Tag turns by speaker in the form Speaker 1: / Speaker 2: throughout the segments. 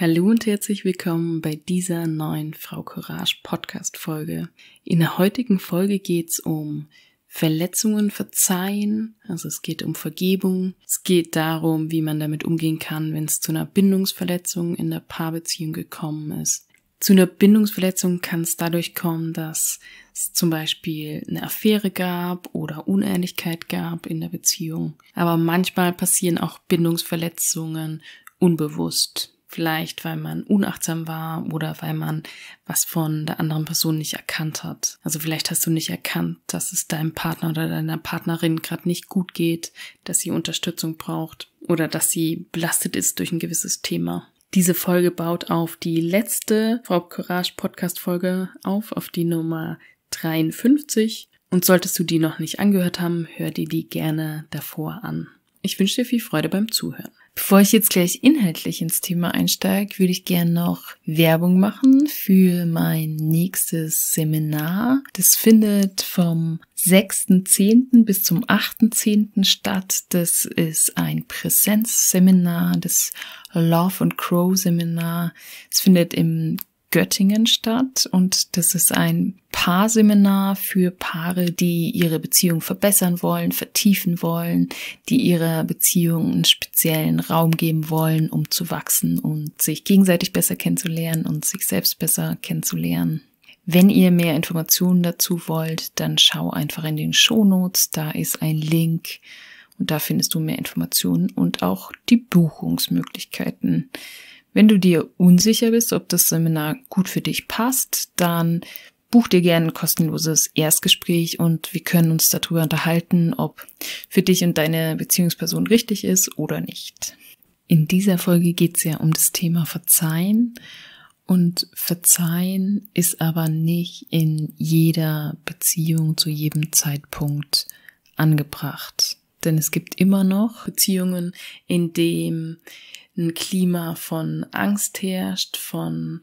Speaker 1: Hallo und herzlich willkommen bei dieser neuen Frau Courage Podcast Folge. In der heutigen Folge geht's um Verletzungen verzeihen, also es geht um Vergebung, es geht darum, wie man damit umgehen kann, wenn es zu einer Bindungsverletzung in der Paarbeziehung gekommen ist. Zu einer Bindungsverletzung kann es dadurch kommen, dass es zum Beispiel eine Affäre gab oder Unehrlichkeit gab in der Beziehung. Aber manchmal passieren auch Bindungsverletzungen unbewusst Vielleicht, weil man unachtsam war oder weil man was von der anderen Person nicht erkannt hat. Also vielleicht hast du nicht erkannt, dass es deinem Partner oder deiner Partnerin gerade nicht gut geht, dass sie Unterstützung braucht oder dass sie belastet ist durch ein gewisses Thema. Diese Folge baut auf die letzte Frau Courage Podcast Folge auf, auf die Nummer 53. Und solltest du die noch nicht angehört haben, hör dir die gerne davor an. Ich wünsche dir viel Freude beim Zuhören. Bevor ich jetzt gleich inhaltlich ins Thema einsteige, würde ich gerne noch Werbung machen für mein nächstes Seminar. Das findet vom 6.10. bis zum 8.10. statt. Das ist ein Präsenzseminar, das Love and Crow Seminar. Es findet im Göttingen statt und das ist ein Paarseminar für Paare, die ihre Beziehung verbessern wollen, vertiefen wollen, die ihrer Beziehung einen speziellen Raum geben wollen, um zu wachsen und sich gegenseitig besser kennenzulernen und sich selbst besser kennenzulernen. Wenn ihr mehr Informationen dazu wollt, dann schau einfach in den Shownotes, da ist ein Link und da findest du mehr Informationen und auch die Buchungsmöglichkeiten. Wenn du dir unsicher bist, ob das Seminar gut für dich passt, dann buch dir gerne ein kostenloses Erstgespräch und wir können uns darüber unterhalten, ob für dich und deine Beziehungsperson richtig ist oder nicht. In dieser Folge geht es ja um das Thema Verzeihen und Verzeihen ist aber nicht in jeder Beziehung zu jedem Zeitpunkt angebracht. Denn es gibt immer noch Beziehungen, in dem ein Klima von Angst herrscht, von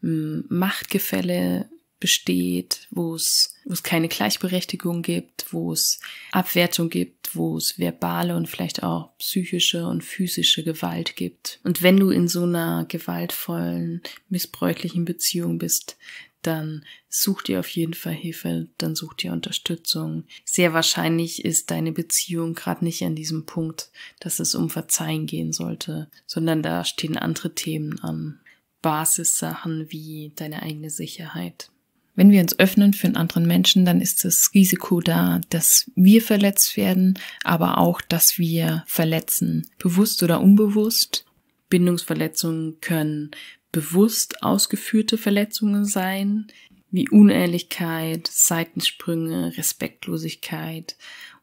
Speaker 1: mm, Machtgefälle besteht, wo es, wo es keine Gleichberechtigung gibt, wo es Abwertung gibt, wo es verbale und vielleicht auch psychische und physische Gewalt gibt. Und wenn du in so einer gewaltvollen, missbräuchlichen Beziehung bist, dann such dir auf jeden Fall Hilfe, dann such dir Unterstützung. Sehr wahrscheinlich ist deine Beziehung gerade nicht an diesem Punkt, dass es um Verzeihen gehen sollte, sondern da stehen andere Themen an. Basissachen wie deine eigene Sicherheit. Wenn wir uns öffnen für einen anderen Menschen, dann ist das Risiko da, dass wir verletzt werden, aber auch, dass wir verletzen, bewusst oder unbewusst. Bindungsverletzungen können bewusst ausgeführte Verletzungen sein, wie Unehrlichkeit, Seitensprünge, Respektlosigkeit,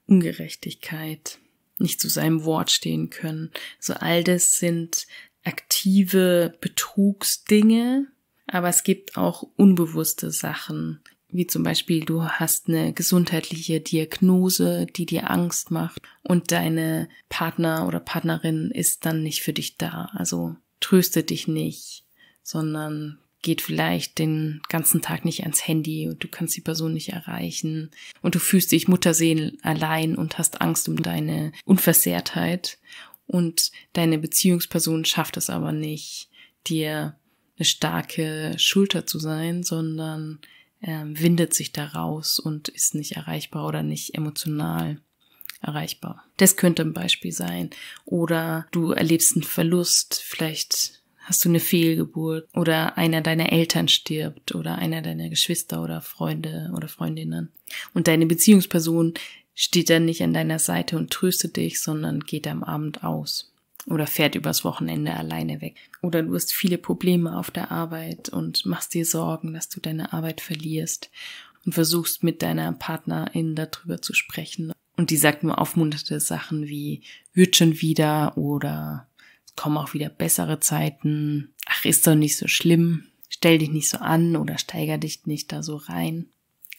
Speaker 1: Ungerechtigkeit, nicht zu seinem Wort stehen können. So all das sind aktive Betrugsdinge, aber es gibt auch unbewusste Sachen, wie zum Beispiel du hast eine gesundheitliche Diagnose, die dir Angst macht und deine Partner oder Partnerin ist dann nicht für dich da. Also tröste dich nicht, sondern geht vielleicht den ganzen Tag nicht ans Handy und du kannst die Person nicht erreichen und du fühlst dich Mutterseelen allein und hast Angst um deine Unversehrtheit und deine Beziehungsperson schafft es aber nicht, dir eine starke Schulter zu sein, sondern äh, windet sich daraus und ist nicht erreichbar oder nicht emotional erreichbar. Das könnte ein Beispiel sein. Oder du erlebst einen Verlust, vielleicht hast du eine Fehlgeburt oder einer deiner Eltern stirbt oder einer deiner Geschwister oder Freunde oder Freundinnen. Und deine Beziehungsperson steht dann nicht an deiner Seite und tröstet dich, sondern geht am Abend aus oder fährt übers Wochenende alleine weg. Oder du hast viele Probleme auf der Arbeit und machst dir Sorgen, dass du deine Arbeit verlierst und versuchst mit deiner Partnerin darüber zu sprechen. Und die sagt nur aufmunterte Sachen wie wird schon wieder oder kommen auch wieder bessere Zeiten, ach, ist doch nicht so schlimm, stell dich nicht so an oder steiger dich nicht da so rein.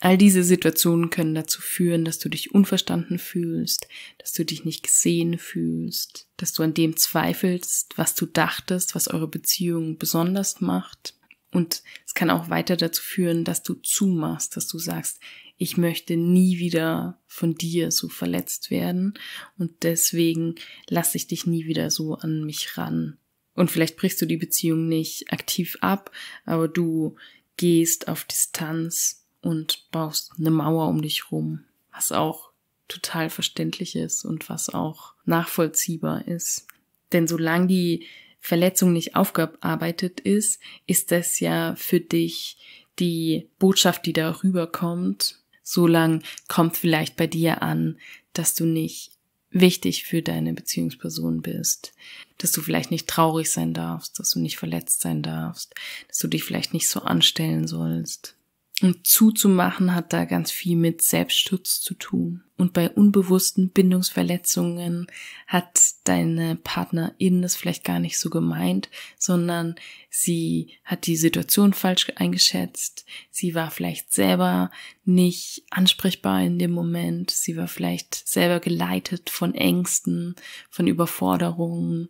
Speaker 1: All diese Situationen können dazu führen, dass du dich unverstanden fühlst, dass du dich nicht gesehen fühlst, dass du an dem zweifelst, was du dachtest, was eure Beziehung besonders macht. Und es kann auch weiter dazu führen, dass du zumachst, dass du sagst, ich möchte nie wieder von dir so verletzt werden und deswegen lasse ich dich nie wieder so an mich ran. Und vielleicht brichst du die Beziehung nicht aktiv ab, aber du gehst auf Distanz und baust eine Mauer um dich rum, was auch total verständlich ist und was auch nachvollziehbar ist. Denn solange die Verletzung nicht aufgearbeitet ist, ist das ja für dich die Botschaft, die da rüberkommt, so lang kommt vielleicht bei dir an, dass du nicht wichtig für deine Beziehungsperson bist, dass du vielleicht nicht traurig sein darfst, dass du nicht verletzt sein darfst, dass du dich vielleicht nicht so anstellen sollst. Und zuzumachen hat da ganz viel mit Selbstschutz zu tun. Und bei unbewussten Bindungsverletzungen hat deine Partnerin das vielleicht gar nicht so gemeint, sondern sie hat die Situation falsch eingeschätzt. Sie war vielleicht selber nicht ansprechbar in dem Moment. Sie war vielleicht selber geleitet von Ängsten, von Überforderungen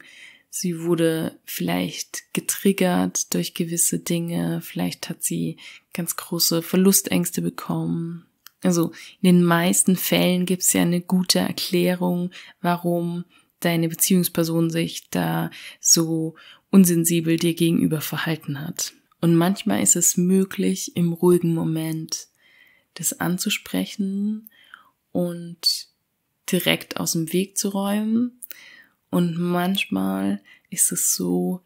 Speaker 1: Sie wurde vielleicht getriggert durch gewisse Dinge, vielleicht hat sie ganz große Verlustängste bekommen. Also in den meisten Fällen gibt es ja eine gute Erklärung, warum deine Beziehungsperson sich da so unsensibel dir gegenüber verhalten hat. Und manchmal ist es möglich, im ruhigen Moment das anzusprechen und direkt aus dem Weg zu räumen, und manchmal ist es so,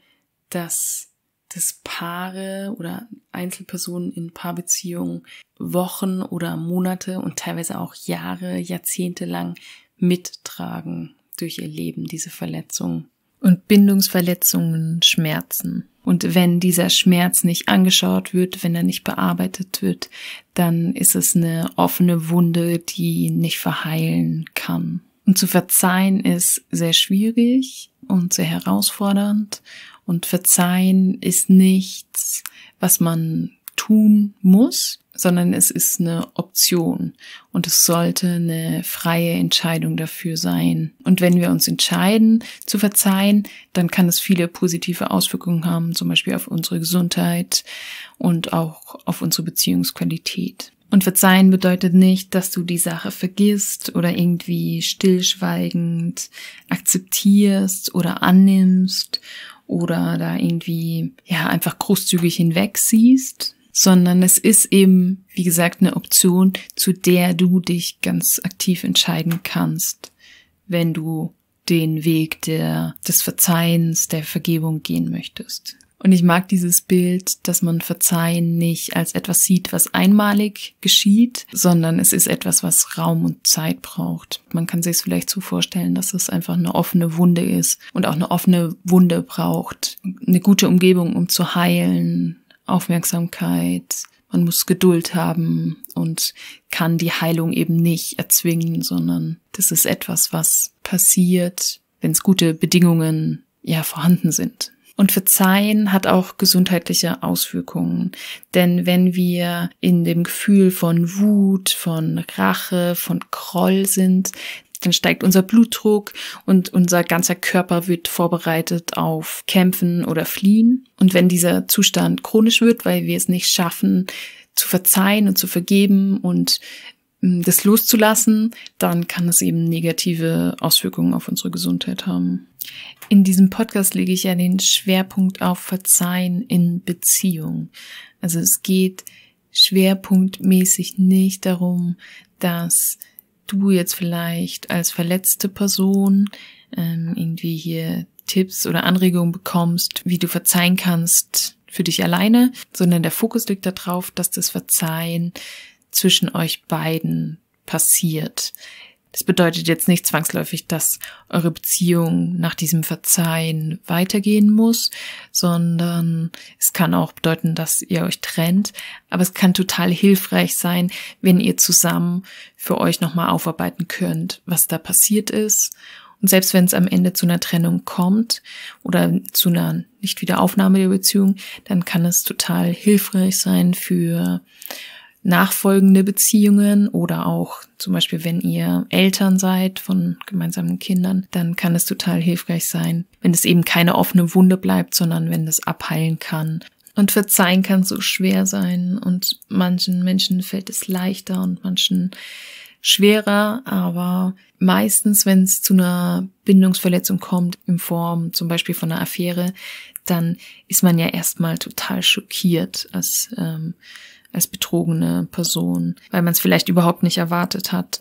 Speaker 1: dass das Paare oder Einzelpersonen in Paarbeziehungen Wochen oder Monate und teilweise auch Jahre, Jahrzehnte lang mittragen durch ihr Leben, diese Verletzung. Und Bindungsverletzungen, Schmerzen. Und wenn dieser Schmerz nicht angeschaut wird, wenn er nicht bearbeitet wird, dann ist es eine offene Wunde, die nicht verheilen kann. Und zu verzeihen ist sehr schwierig und sehr herausfordernd. Und verzeihen ist nichts, was man tun muss, sondern es ist eine Option und es sollte eine freie Entscheidung dafür sein. Und wenn wir uns entscheiden zu verzeihen, dann kann es viele positive Auswirkungen haben, zum Beispiel auf unsere Gesundheit und auch auf unsere Beziehungsqualität. Und verzeihen bedeutet nicht, dass du die Sache vergisst oder irgendwie stillschweigend akzeptierst oder annimmst oder da irgendwie ja einfach großzügig hinwegsiehst, sondern es ist eben, wie gesagt, eine Option, zu der du dich ganz aktiv entscheiden kannst, wenn du den Weg der, des Verzeihens, der Vergebung gehen möchtest. Und ich mag dieses Bild, dass man Verzeihen nicht als etwas sieht, was einmalig geschieht, sondern es ist etwas, was Raum und Zeit braucht. Man kann sich es vielleicht so vorstellen, dass es einfach eine offene Wunde ist und auch eine offene Wunde braucht. Eine gute Umgebung, um zu heilen, Aufmerksamkeit. Man muss Geduld haben und kann die Heilung eben nicht erzwingen, sondern das ist etwas, was passiert, wenn es gute Bedingungen ja vorhanden sind. Und Verzeihen hat auch gesundheitliche Auswirkungen. Denn wenn wir in dem Gefühl von Wut, von Rache, von Groll sind, dann steigt unser Blutdruck und unser ganzer Körper wird vorbereitet auf Kämpfen oder Fliehen. Und wenn dieser Zustand chronisch wird, weil wir es nicht schaffen, zu verzeihen und zu vergeben und das loszulassen, dann kann es eben negative Auswirkungen auf unsere Gesundheit haben. In diesem Podcast lege ich ja den Schwerpunkt auf Verzeihen in Beziehung. Also es geht schwerpunktmäßig nicht darum, dass du jetzt vielleicht als verletzte Person ähm, irgendwie hier Tipps oder Anregungen bekommst, wie du verzeihen kannst für dich alleine, sondern der Fokus liegt darauf, dass das Verzeihen zwischen euch beiden passiert. Das bedeutet jetzt nicht zwangsläufig, dass eure Beziehung nach diesem Verzeihen weitergehen muss, sondern es kann auch bedeuten, dass ihr euch trennt. Aber es kann total hilfreich sein, wenn ihr zusammen für euch nochmal aufarbeiten könnt, was da passiert ist. Und selbst wenn es am Ende zu einer Trennung kommt oder zu einer Nichtwiederaufnahme der Beziehung, dann kann es total hilfreich sein für nachfolgende Beziehungen oder auch zum Beispiel, wenn ihr Eltern seid von gemeinsamen Kindern, dann kann es total hilfreich sein, wenn es eben keine offene Wunde bleibt, sondern wenn das abheilen kann. Und verzeihen kann so schwer sein und manchen Menschen fällt es leichter und manchen schwerer, aber meistens, wenn es zu einer Bindungsverletzung kommt, in Form zum Beispiel von einer Affäre, dann ist man ja erstmal total schockiert als ähm, als betrogene Person, weil man es vielleicht überhaupt nicht erwartet hat.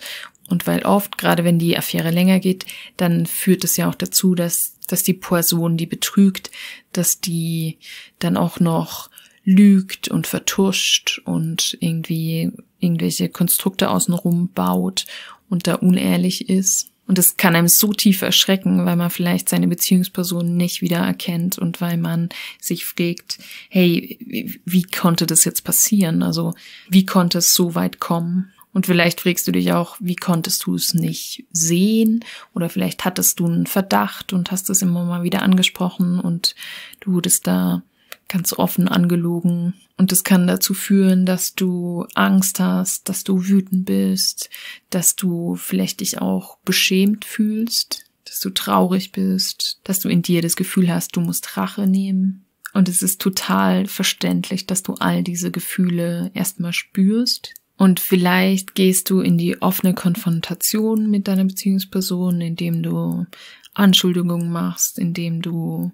Speaker 1: Und weil oft, gerade wenn die Affäre länger geht, dann führt es ja auch dazu, dass, dass die Person, die betrügt, dass die dann auch noch lügt und vertuscht und irgendwie irgendwelche Konstrukte außenrum baut und da unehrlich ist. Und es kann einem so tief erschrecken, weil man vielleicht seine Beziehungsperson nicht wieder erkennt und weil man sich fragt, hey, wie konnte das jetzt passieren? Also, wie konnte es so weit kommen? Und vielleicht fragst du dich auch, wie konntest du es nicht sehen? Oder vielleicht hattest du einen Verdacht und hast es immer mal wieder angesprochen und du wurdest da ganz offen angelogen. Und es kann dazu führen, dass du Angst hast, dass du wütend bist, dass du vielleicht dich auch beschämt fühlst, dass du traurig bist, dass du in dir das Gefühl hast, du musst Rache nehmen. Und es ist total verständlich, dass du all diese Gefühle erstmal spürst. Und vielleicht gehst du in die offene Konfrontation mit deiner Beziehungsperson, indem du Anschuldigungen machst, indem du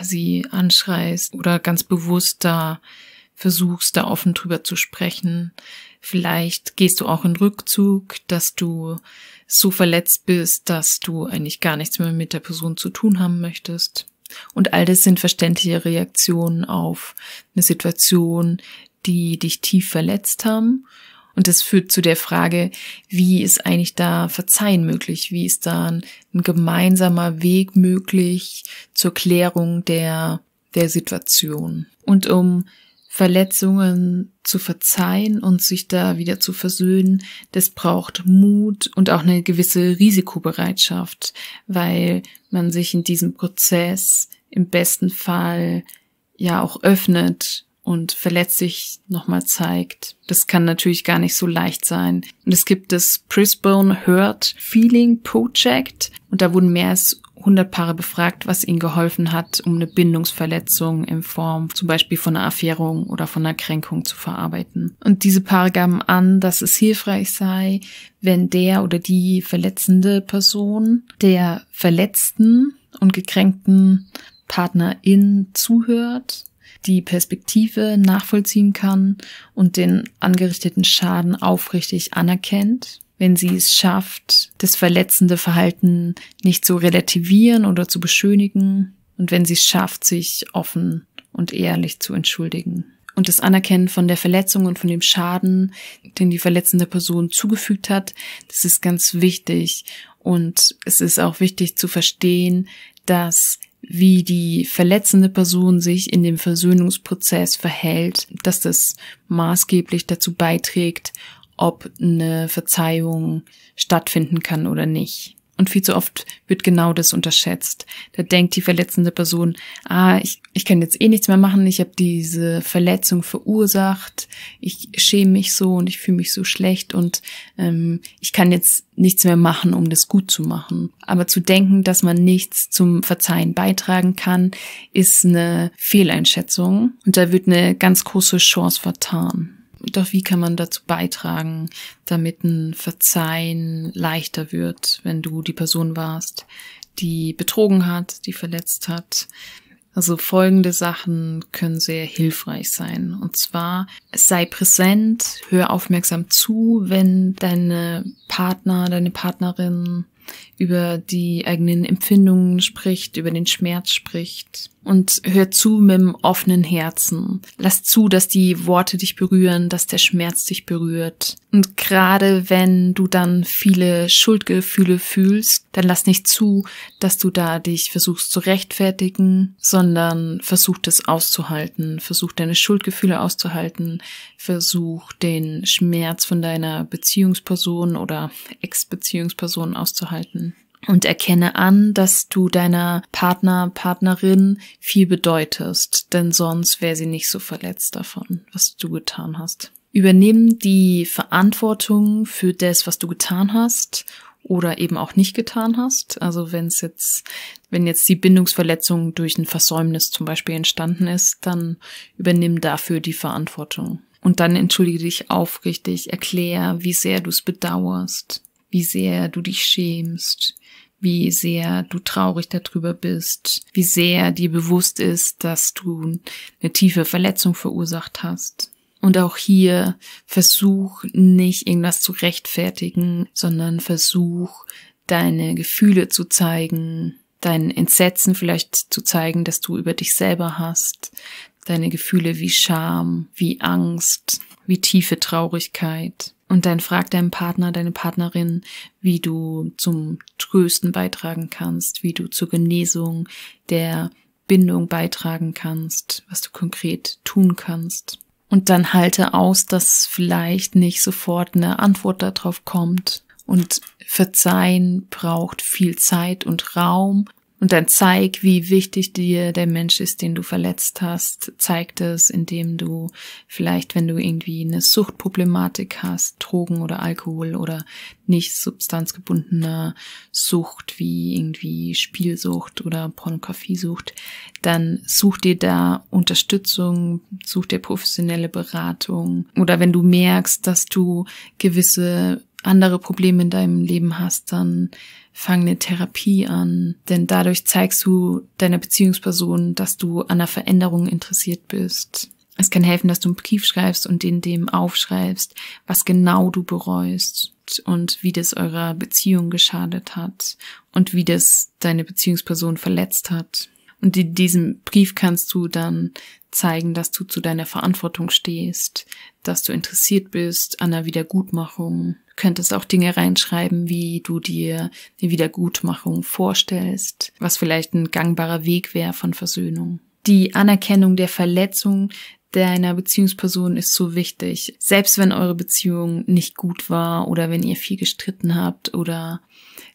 Speaker 1: sie anschreist oder ganz bewusst da versuchst, da offen drüber zu sprechen. Vielleicht gehst du auch in Rückzug, dass du so verletzt bist, dass du eigentlich gar nichts mehr mit der Person zu tun haben möchtest. Und all das sind verständliche Reaktionen auf eine Situation, die dich tief verletzt haben und das führt zu der Frage, wie ist eigentlich da Verzeihen möglich? Wie ist da ein, ein gemeinsamer Weg möglich zur Klärung der, der Situation? Und um Verletzungen zu verzeihen und sich da wieder zu versöhnen, das braucht Mut und auch eine gewisse Risikobereitschaft, weil man sich in diesem Prozess im besten Fall ja auch öffnet und verletzlich nochmal zeigt. Das kann natürlich gar nicht so leicht sein. Und es gibt das Prisbone Hurt Feeling Project und da wurden mehr als 100 Paare befragt, was ihnen geholfen hat, um eine Bindungsverletzung in Form zum Beispiel von einer Affährung oder von einer Kränkung zu verarbeiten. Und diese Paare gaben an, dass es hilfreich sei, wenn der oder die verletzende Person der verletzten und gekränkten Partnerin zuhört die Perspektive nachvollziehen kann und den angerichteten Schaden aufrichtig anerkennt, wenn sie es schafft, das verletzende Verhalten nicht zu relativieren oder zu beschönigen und wenn sie es schafft, sich offen und ehrlich zu entschuldigen. Und das Anerkennen von der Verletzung und von dem Schaden, den die verletzende Person zugefügt hat, das ist ganz wichtig. Und es ist auch wichtig zu verstehen, dass wie die verletzende Person sich in dem Versöhnungsprozess verhält, dass das maßgeblich dazu beiträgt, ob eine Verzeihung stattfinden kann oder nicht. Und viel zu oft wird genau das unterschätzt. Da denkt die verletzende Person, ah, ich, ich kann jetzt eh nichts mehr machen, ich habe diese Verletzung verursacht, ich schäme mich so und ich fühle mich so schlecht und ähm, ich kann jetzt nichts mehr machen, um das gut zu machen. Aber zu denken, dass man nichts zum Verzeihen beitragen kann, ist eine Fehleinschätzung und da wird eine ganz große Chance vertan. Doch wie kann man dazu beitragen, damit ein Verzeihen leichter wird, wenn du die Person warst, die betrogen hat, die verletzt hat? Also folgende Sachen können sehr hilfreich sein. Und zwar, sei präsent, hör aufmerksam zu, wenn deine Partner, deine Partnerin über die eigenen Empfindungen spricht, über den Schmerz spricht. Und hör zu mit dem offenen Herzen. Lass zu, dass die Worte dich berühren, dass der Schmerz dich berührt. Und gerade wenn du dann viele Schuldgefühle fühlst, dann lass nicht zu, dass du da dich versuchst zu rechtfertigen, sondern versuch das auszuhalten. Versuch deine Schuldgefühle auszuhalten. Versuch den Schmerz von deiner Beziehungsperson oder Ex-Beziehungsperson auszuhalten halten. Und erkenne an, dass du deiner Partner, Partnerin viel bedeutest, denn sonst wäre sie nicht so verletzt davon, was du getan hast. Übernimm die Verantwortung für das, was du getan hast oder eben auch nicht getan hast. Also wenn es jetzt, wenn jetzt die Bindungsverletzung durch ein Versäumnis zum Beispiel entstanden ist, dann übernimm dafür die Verantwortung. Und dann entschuldige dich aufrichtig, erklär, wie sehr du es bedauerst wie sehr du dich schämst, wie sehr du traurig darüber bist, wie sehr dir bewusst ist, dass du eine tiefe Verletzung verursacht hast. Und auch hier versuch nicht irgendwas zu rechtfertigen, sondern versuch deine Gefühle zu zeigen, dein Entsetzen vielleicht zu zeigen, dass du über dich selber hast, deine Gefühle wie Scham, wie Angst, wie tiefe Traurigkeit. Und dann frag deinen Partner, deine Partnerin, wie du zum Trösten beitragen kannst, wie du zur Genesung der Bindung beitragen kannst, was du konkret tun kannst. Und dann halte aus, dass vielleicht nicht sofort eine Antwort darauf kommt. Und Verzeihen braucht viel Zeit und Raum und dann zeig, wie wichtig dir der Mensch ist, den du verletzt hast. Zeig das, indem du vielleicht, wenn du irgendwie eine Suchtproblematik hast, Drogen oder Alkohol oder nicht substanzgebundener Sucht wie irgendwie Spielsucht oder Pornografiesucht, dann such dir da Unterstützung, such dir professionelle Beratung. Oder wenn du merkst, dass du gewisse andere Probleme in deinem Leben hast, dann fang eine Therapie an, denn dadurch zeigst du deiner Beziehungsperson, dass du an einer Veränderung interessiert bist. Es kann helfen, dass du einen Brief schreibst und den dem aufschreibst, was genau du bereust und wie das eurer Beziehung geschadet hat und wie das deine Beziehungsperson verletzt hat. Und in diesem Brief kannst du dann zeigen, dass du zu deiner Verantwortung stehst, dass du interessiert bist an der Wiedergutmachung. Du könntest auch Dinge reinschreiben, wie du dir eine Wiedergutmachung vorstellst, was vielleicht ein gangbarer Weg wäre von Versöhnung. Die Anerkennung der Verletzung deiner Beziehungsperson ist so wichtig. Selbst wenn eure Beziehung nicht gut war oder wenn ihr viel gestritten habt oder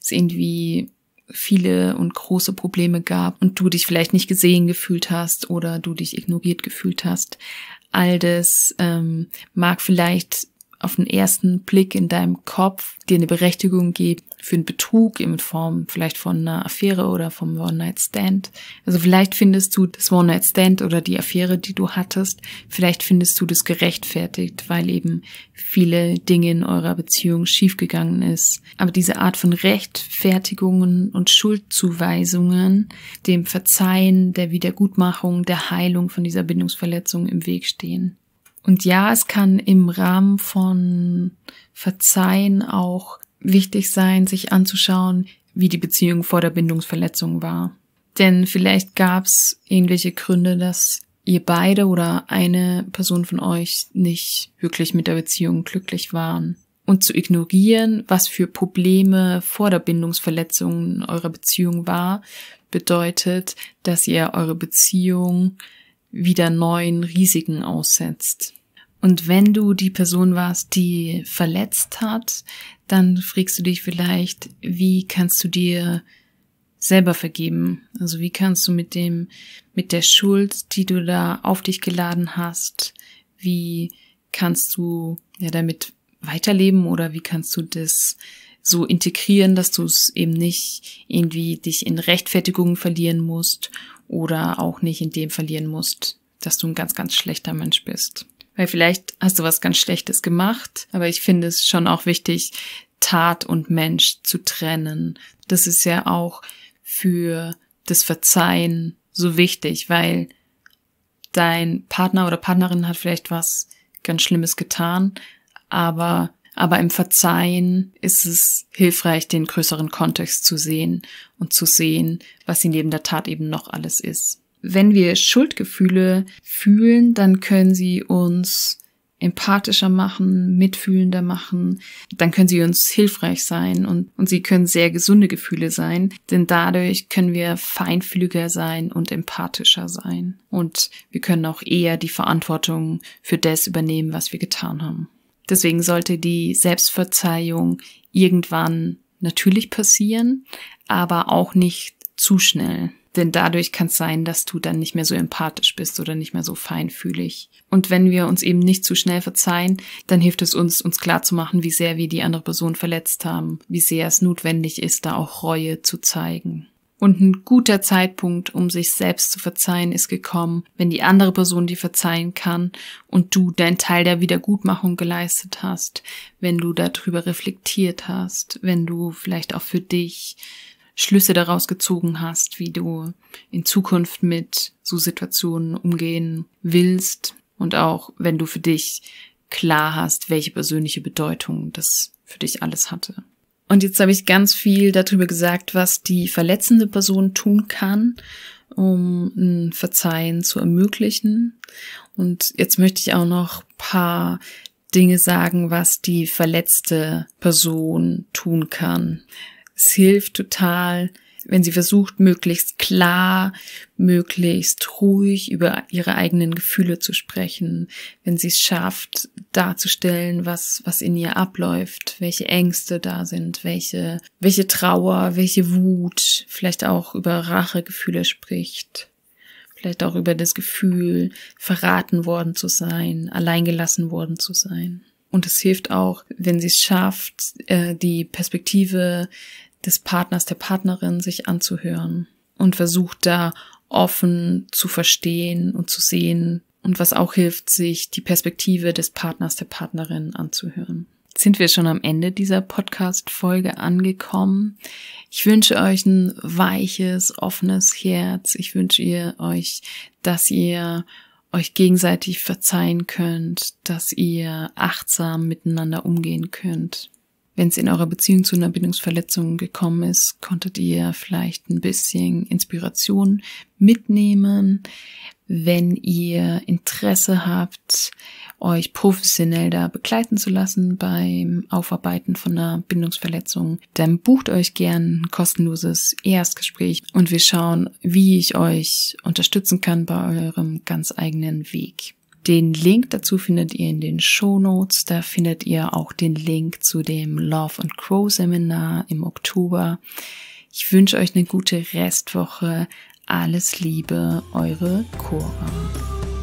Speaker 1: es irgendwie viele und große Probleme gab und du dich vielleicht nicht gesehen gefühlt hast oder du dich ignoriert gefühlt hast. All das ähm, mag vielleicht auf den ersten Blick in deinem Kopf dir eine Berechtigung geben, für einen Betrug in Form vielleicht von einer Affäre oder vom One-Night-Stand. Also vielleicht findest du das One-Night-Stand oder die Affäre, die du hattest, vielleicht findest du das gerechtfertigt, weil eben viele Dinge in eurer Beziehung schiefgegangen ist. Aber diese Art von Rechtfertigungen und Schuldzuweisungen dem Verzeihen, der Wiedergutmachung, der Heilung von dieser Bindungsverletzung im Weg stehen. Und ja, es kann im Rahmen von Verzeihen auch wichtig sein, sich anzuschauen, wie die Beziehung vor der Bindungsverletzung war. Denn vielleicht gab es ähnliche Gründe, dass ihr beide oder eine Person von euch nicht wirklich mit der Beziehung glücklich waren. Und zu ignorieren, was für Probleme vor der Bindungsverletzung eurer Beziehung war, bedeutet, dass ihr eure Beziehung wieder neuen Risiken aussetzt. Und wenn du die Person warst, die verletzt hat, dann fragst du dich vielleicht, wie kannst du dir selber vergeben? Also wie kannst du mit dem, mit der Schuld, die du da auf dich geladen hast, wie kannst du ja damit weiterleben oder wie kannst du das so integrieren, dass du es eben nicht irgendwie dich in Rechtfertigungen verlieren musst oder auch nicht in dem verlieren musst, dass du ein ganz, ganz schlechter Mensch bist. Weil vielleicht hast du was ganz Schlechtes gemacht, aber ich finde es schon auch wichtig, Tat und Mensch zu trennen. Das ist ja auch für das Verzeihen so wichtig, weil dein Partner oder Partnerin hat vielleicht was ganz Schlimmes getan, aber, aber im Verzeihen ist es hilfreich, den größeren Kontext zu sehen und zu sehen, was sie neben der Tat eben noch alles ist. Wenn wir Schuldgefühle fühlen, dann können sie uns empathischer machen, mitfühlender machen, dann können sie uns hilfreich sein und, und sie können sehr gesunde Gefühle sein, denn dadurch können wir feinfühliger sein und empathischer sein. Und wir können auch eher die Verantwortung für das übernehmen, was wir getan haben. Deswegen sollte die Selbstverzeihung irgendwann natürlich passieren, aber auch nicht zu schnell. Denn dadurch kann es sein, dass du dann nicht mehr so empathisch bist oder nicht mehr so feinfühlig. Und wenn wir uns eben nicht zu schnell verzeihen, dann hilft es uns, uns klarzumachen, wie sehr wir die andere Person verletzt haben, wie sehr es notwendig ist, da auch Reue zu zeigen. Und ein guter Zeitpunkt, um sich selbst zu verzeihen, ist gekommen, wenn die andere Person dir verzeihen kann und du deinen Teil der Wiedergutmachung geleistet hast, wenn du darüber reflektiert hast, wenn du vielleicht auch für dich Schlüsse daraus gezogen hast, wie du in Zukunft mit so Situationen umgehen willst und auch wenn du für dich klar hast, welche persönliche Bedeutung das für dich alles hatte. Und jetzt habe ich ganz viel darüber gesagt, was die verletzende Person tun kann, um ein Verzeihen zu ermöglichen. Und jetzt möchte ich auch noch paar Dinge sagen, was die verletzte Person tun kann. Es hilft total, wenn sie versucht, möglichst klar, möglichst ruhig über ihre eigenen Gefühle zu sprechen, wenn sie es schafft, darzustellen, was, was in ihr abläuft, welche Ängste da sind, welche, welche Trauer, welche Wut, vielleicht auch über Rachegefühle spricht, vielleicht auch über das Gefühl, verraten worden zu sein, alleingelassen worden zu sein. Und es hilft auch, wenn sie es schafft, äh, die Perspektive des Partners, der Partnerin sich anzuhören und versucht da offen zu verstehen und zu sehen und was auch hilft, sich die Perspektive des Partners, der Partnerin anzuhören. sind wir schon am Ende dieser Podcast-Folge angekommen. Ich wünsche euch ein weiches, offenes Herz. Ich wünsche ihr euch, dass ihr euch gegenseitig verzeihen könnt, dass ihr achtsam miteinander umgehen könnt wenn es in eurer Beziehung zu einer Bindungsverletzung gekommen ist, konntet ihr vielleicht ein bisschen Inspiration mitnehmen. Wenn ihr Interesse habt, euch professionell da begleiten zu lassen beim Aufarbeiten von einer Bindungsverletzung, dann bucht euch gern ein kostenloses Erstgespräch und wir schauen, wie ich euch unterstützen kann bei eurem ganz eigenen Weg. Den Link dazu findet ihr in den Show Notes. Da findet ihr auch den Link zu dem Love and Grow Seminar im Oktober. Ich wünsche euch eine gute Restwoche. Alles Liebe, eure Cora.